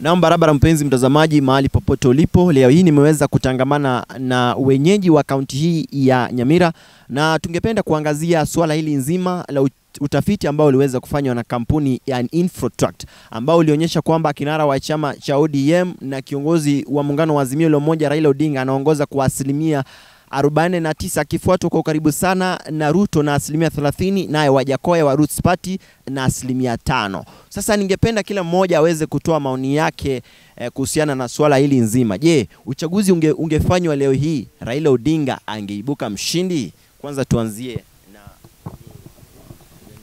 Naam, barabara mpenzi mtazamaji, mahali popote ulipo, leo hii nimeweza kutangamana na wenyeji wa kaunti hii ya Nyamira, na tungependa kuangazia suala hili nzima la utafiti ambao uliweza kufanywa na kampuni ya Infrotruct ambao ulionyesha kwamba kinara wa chama cha ODM na kiongozi wa muungano wa Azimio la Umoja Raila Odinga anaongoza kwa asilimia 49 akifuatwa kwa ukaribu sana na Ruto na asilimia 30, naye Wajakoya wa Roots Party na asilimia tano. Sasa ningependa kila mmoja aweze kutoa maoni yake eh, kuhusiana na swala hili nzima. Je, uchaguzi unge, ungefanywa leo hii Raila Odinga angeibuka mshindi? Kwanza tuanzie na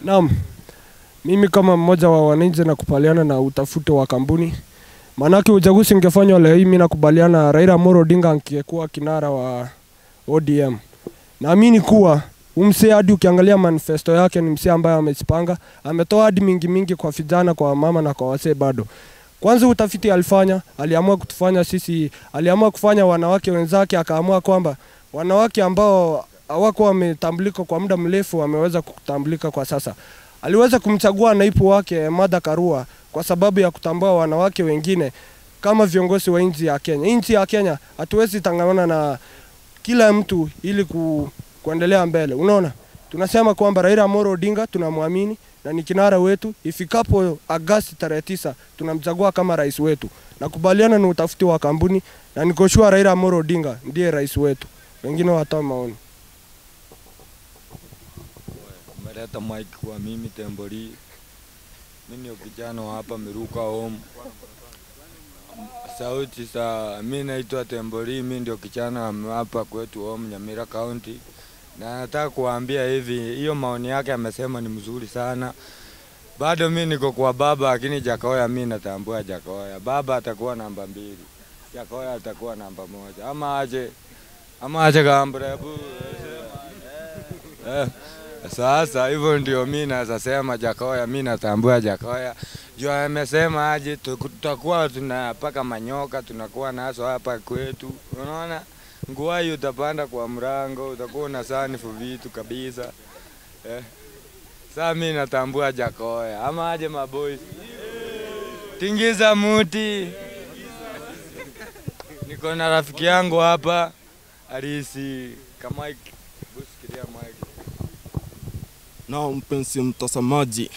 Naam. Mimi kama mmoja wa wananchi nakubaliana na utafuto wa kampuni maanake uchaguzi ungefanywa leo hii, mimi nakubaliana Raila Amolo Odinga angekuwa kinara wa ODM. Naamini kuwa umse hadi ukiangalia manifesto yake ni msee ambaye amejipanga, ametoa hadi mingi mingi kwa vijana, kwa mama na kwa wazee bado. Kwanza utafiti alifanya, aliamua kutufanya sisi, aliamua kufanya wanawake wenzake, akaamua kwamba wanawake ambao hawako wametambulika kwa muda mrefu wameweza kutambulika kwa sasa. Aliweza kumchagua naibu wake Martha Karua kwa sababu ya kutambua wanawake wengine kama viongozi wa nchi ya Kenya. Nchi ya Kenya hatuwezi tangamana na kila mtu ili ku, kuendelea mbele. Unaona, tunasema kwamba Raila Amolo Odinga tunamwamini na ni kinara wetu. Ifikapo Agasti tarehe tisa tunamchagua kama rais wetu. Nakubaliana na utafiti wa kampuni na niko sure Raila Amolo Odinga ndiye rais wetu, wengine watoa maoni. Umeleta mike kwa mimi Tembori, mimi ni kijana hapa Miruka home sauti saa. Mi naitwa Temboli, mi ndio kichana hapa kwetu home Nyamira County, na nataka kuambia hivi, hiyo maoni yake amesema ni mzuri sana. Bado mi niko kwa baba, lakini Jakoya mi natambua Jakoya. Baba atakuwa namba mbili, Jakoya atakuwa namba moja, ama aje ama aje kamburebu eh, eh, eh. Sasa hivyo ndio mi naweza sema Jakoya, mi natambua Jakoya. Jo amesema aje, tutakuwa tunapaka manyoka, tunakuwa nazo hapa kwetu, unaona nguai utapanda kwa mrango, utakuwa na fu vitu kabisa eh. Sasa mimi natambua Jakoya ama aje maboi, tingiza muti. Niko na rafiki yangu hapa Arisi Kamaiki, busikilia Mike. Na mpenzi mtazamaji,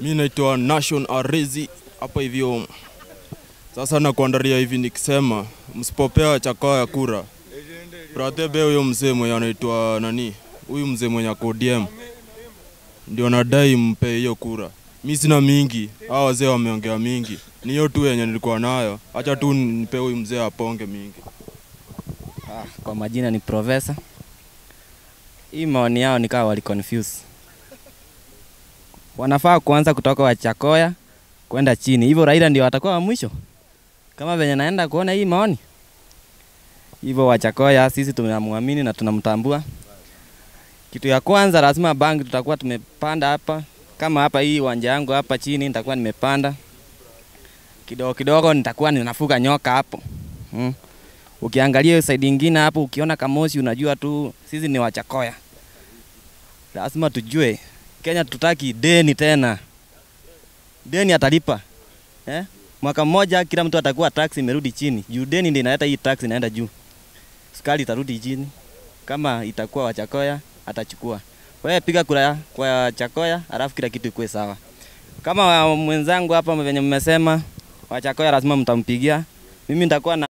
Mi naitwa Nation Arezi hapa hivyo. Sasa nakuandalia hivi nikisema, msipopewa chakao ya kura Bey huyo mzee mwenye anaitwa nani, huyu mzee mwenye ako DM ndio nadai mpe hiyo kura. Mi sina mingi, Hao wazee wameongea mingi, ni hiyo tu yenye nilikuwa nayo. Acha tu nipe huyu mzee aponge mingi. Ah, kwa majina ni Professor. Hii maoni yao nikawa wali confuse wanafaa kuanza kutoka Wachakoya kwenda chini, hivyo Raila ndio watakuwa wa mwisho, kama venye naenda kuona hii maoni hivyo. Wachakoya sisi tunamwamini na tunamtambua. Kitu ya kwanza lazima bangi tutakuwa tumepanda hapa, kama hapa hii uwanja yangu hapa chini nitakuwa nimepanda kidogo kidogo, nitakuwa ninafuga nyoka hapo hmm. Ukiangalia hiyo side nyingine hapo, ukiona kamosi unajua tu sisi ni Wachakoya, lazima tujue Kenya tutaki deni tena, deni atalipa eh? Mwaka mmoja kila mtu atakuwa tax imerudi chini juu deni ndio inaleta hii tax inaenda juu, sukari itarudi chini. Kama itakuwa Wachakoya atachukua, wewe piga kura kwa Wachakoya alafu kila kitu ikuwe sawa. Kama mwenzangu hapa venye mmesema, Wachakoya lazima mtampigia, mimi nitakuwa na